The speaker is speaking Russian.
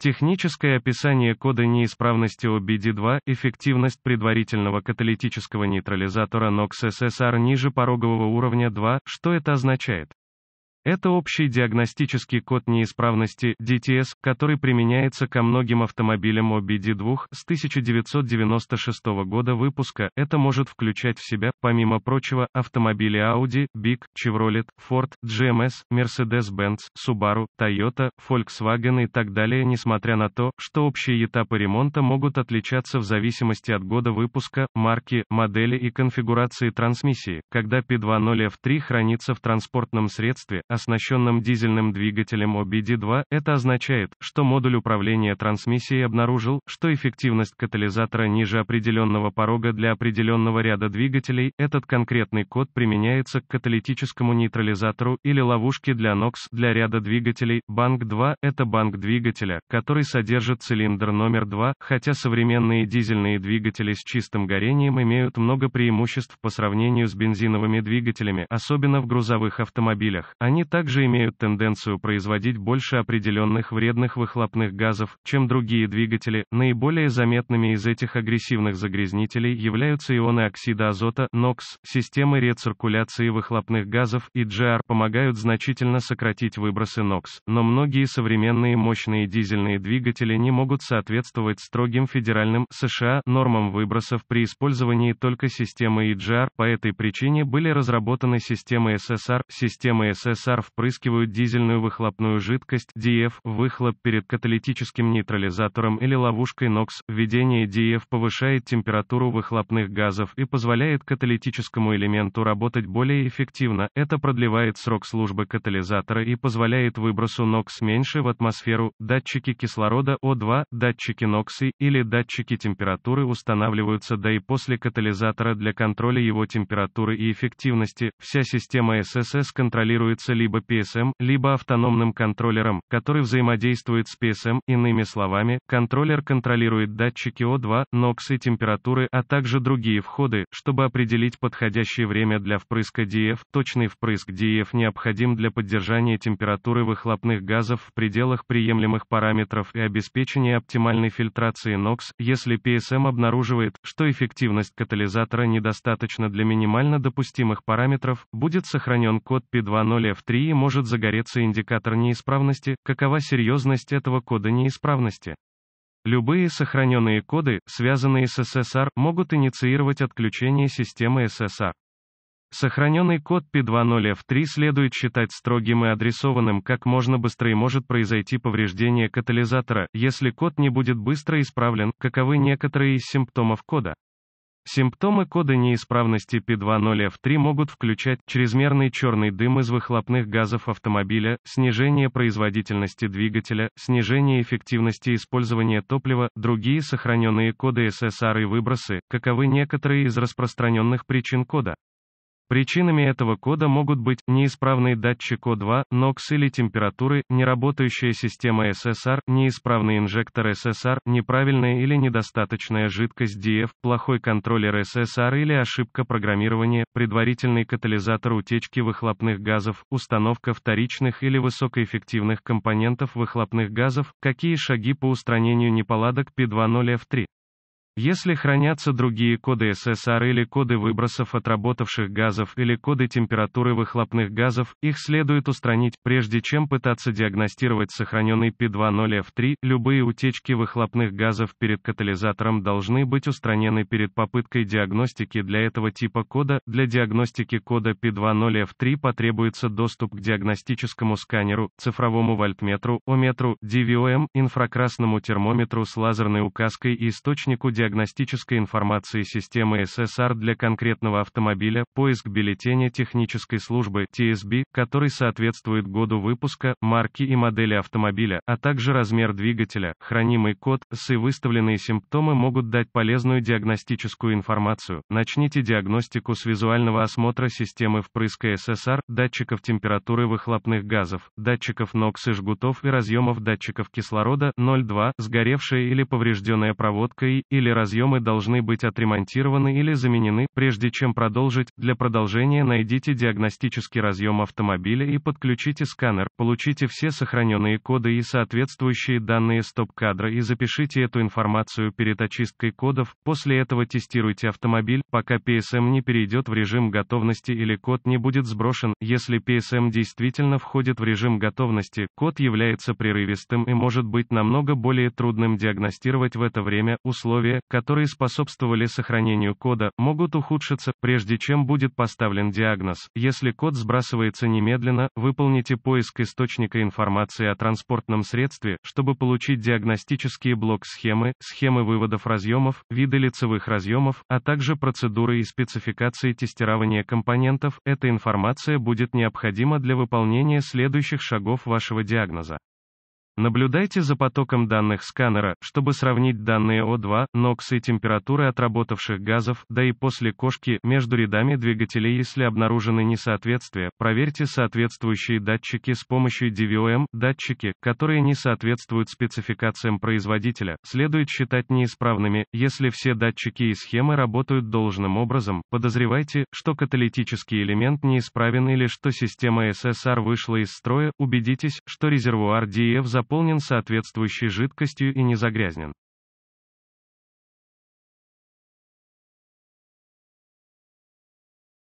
Техническое описание кода неисправности OBD2, эффективность предварительного каталитического нейтрализатора NOx SSR ниже порогового уровня 2, что это означает? Это общий диагностический код неисправности DTS, который применяется ко многим автомобилям OBD2 с 1996 года выпуска. Это может включать в себя, помимо прочего, автомобили Audi, Big, Chevrolet, Ford, GMS, Mercedes-Benz, Subaru, Toyota, Volkswagen и так далее, несмотря на то, что общие этапы ремонта могут отличаться в зависимости от года выпуска, марки, модели и конфигурации трансмиссии. Когда P2.0F3 хранится в транспортном средстве, оснащенном дизельным двигателем OBD2, это означает, что модуль управления трансмиссией обнаружил, что эффективность катализатора ниже определенного порога для определенного ряда двигателей, этот конкретный код применяется к каталитическому нейтрализатору или ловушке для NOx для ряда двигателей. Банк 2 – это банк двигателя, который содержит цилиндр номер 2, хотя современные дизельные двигатели с чистым горением имеют много преимуществ по сравнению с бензиновыми двигателями, особенно в грузовых автомобилях. Они они также имеют тенденцию производить больше определенных вредных выхлопных газов, чем другие двигатели. Наиболее заметными из этих агрессивных загрязнителей являются ионы оксида азота, NOx, системы рециркуляции выхлопных газов и GR помогают значительно сократить выбросы NOx, но многие современные мощные дизельные двигатели не могут соответствовать строгим федеральным США нормам выбросов при использовании только системы EGR, по этой причине были разработаны системы ССR, системы СС пульсар впрыскивают дизельную выхлопную жидкость DF, выхлоп перед каталитическим нейтрализатором или ловушкой NOx. Введение DF повышает температуру выхлопных газов и позволяет каталитическому элементу работать более эффективно. Это продлевает срок службы катализатора и позволяет выбросу NOx меньше в атмосферу. Датчики кислорода O2, датчики NOx или датчики температуры устанавливаются до и после катализатора для контроля его температуры и эффективности. Вся система ССС контролируется либо PSM, либо автономным контроллером, который взаимодействует с PSM, иными словами, контроллер контролирует датчики O2, NOx и температуры, а также другие входы, чтобы определить подходящее время для впрыска DF. Точный впрыск DF необходим для поддержания температуры выхлопных газов в пределах приемлемых параметров и обеспечения оптимальной фильтрации NOx, если PSM обнаруживает, что эффективность катализатора недостаточно для минимально допустимых параметров, будет сохранен код P20F H3 может загореться индикатор неисправности, какова серьезность этого кода неисправности. Любые сохраненные коды, связанные с SSR, могут инициировать отключение системы SSR. Сохраненный код P20F3 следует считать строгим и адресованным как можно быстрее может произойти повреждение катализатора, если код не будет быстро исправлен, каковы некоторые из симптомов кода. Симптомы кода неисправности P20F3 могут включать чрезмерный черный дым из выхлопных газов автомобиля, снижение производительности двигателя, снижение эффективности использования топлива, другие сохраненные коды SSR и выбросы, каковы некоторые из распространенных причин кода. Причинами этого кода могут быть неисправный датчик О2, NOx или температуры, неработающая система SSR, неисправный инжектор SSR, неправильная или недостаточная жидкость DF, плохой контроллер SSR или ошибка программирования, предварительный катализатор утечки выхлопных газов, установка вторичных или высокоэффективных компонентов выхлопных газов, какие шаги по устранению неполадок P20F3. Если хранятся другие коды ССР или коды выбросов отработавших газов или коды температуры выхлопных газов, их следует устранить, прежде чем пытаться диагностировать сохраненный P20F3. Любые утечки выхлопных газов перед катализатором должны быть устранены перед попыткой диагностики для этого типа кода. Для диагностики кода P20F3 потребуется доступ к диагностическому сканеру, цифровому вольтметру, ометру, DVOM, эм, инфракрасному термометру с лазерной указкой и источнику диагностики диагностической информации системы ССР для конкретного автомобиля, поиск бюллетеня технической службы TSB, который соответствует году выпуска, марки и модели автомобиля, а также размер двигателя, хранимый код, и выставленные симптомы могут дать полезную диагностическую информацию. Начните диагностику с визуального осмотра системы впрыска ССР, датчиков температуры выхлопных газов, датчиков NOx и жгутов и разъемов датчиков кислорода, 0,2, сгоревшая или поврежденная проводка и, или разъемы должны быть отремонтированы или заменены. Прежде чем продолжить, для продолжения найдите диагностический разъем автомобиля и подключите сканер, получите все сохраненные коды и соответствующие данные стоп-кадра и запишите эту информацию перед очисткой кодов, после этого тестируйте автомобиль, пока PSM не перейдет в режим готовности или код не будет сброшен. Если PSM действительно входит в режим готовности, код является прерывистым и может быть намного более трудным диагностировать в это время, условия, которые способствовали сохранению кода, могут ухудшиться, прежде чем будет поставлен диагноз. Если код сбрасывается немедленно, выполните поиск источника информации о транспортном средстве, чтобы получить диагностические блок-схемы, схемы выводов разъемов, виды лицевых разъемов, а также процедуры и спецификации тестирования компонентов. Эта информация будет необходима для выполнения следующих шагов вашего диагноза. Наблюдайте за потоком данных сканера, чтобы сравнить данные О2, NOx и температуры отработавших газов, да и после кошки, между рядами двигателей если обнаружены несоответствия, проверьте соответствующие датчики с помощью DVOM, датчики, которые не соответствуют спецификациям производителя, следует считать неисправными, если все датчики и схемы работают должным образом, подозревайте, что каталитический элемент неисправен или что система SSR вышла из строя, убедитесь, что резервуар DF запущен наполнен соответствующей жидкостью и не загрязнен.